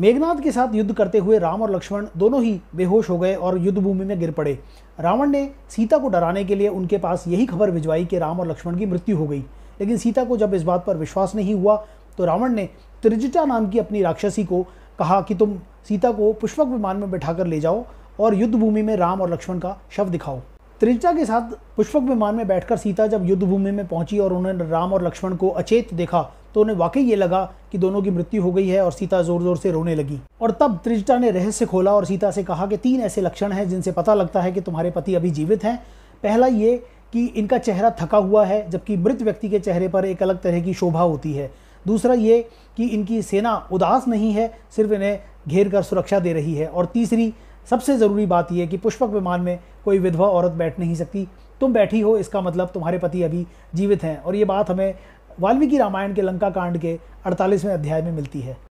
मेघनाथ के साथ युद्ध करते हुए राम और लक्ष्मण दोनों ही बेहोश हो गए और युद्ध भूमि में गिर पड़े रावण ने सीता को डराने के लिए उनके पास यही खबर भिजवाई कि राम और लक्ष्मण की मृत्यु हो गई लेकिन सीता को जब इस बात पर विश्वास नहीं हुआ तो रावण ने त्रिजिटा नाम की अपनी राक्षसी को कहा कि तुम सीता को पुष्पक विमान में बैठा ले जाओ और युद्ध भूमि में राम और लक्ष्मण का शव दिखाओ त्रिजिटा के साथ पुष्पक विमान में बैठकर सीता जब युद्ध भूमि में पहुंची और उन्होंने राम और लक्ष्मण को अचेत देखा तो उन्हें वाकई ये लगा कि दोनों की मृत्यु हो गई है और सीता जोर जोर से रोने लगी और तब त्रिजटा ने रहस्य खोला और सीता से कहा कि तीन ऐसे लक्षण हैं जिनसे पता लगता है कि तुम्हारे पति अभी जीवित हैं पहला ये कि इनका चेहरा थका हुआ है जबकि मृत व्यक्ति के चेहरे पर एक अलग तरह की शोभा होती है दूसरा ये कि इनकी सेना उदास नहीं है सिर्फ इन्हें घेर कर सुरक्षा दे रही है और तीसरी सबसे ज़रूरी बात यह कि पुष्पक विमान में कोई विधवा औरत बैठ नहीं सकती तुम बैठी हो इसका मतलब तुम्हारे पति अभी जीवित हैं और ये बात हमें वाल्मीकि रामायण के लंका कांड के अड़तालीसवें अध्याय में मिलती है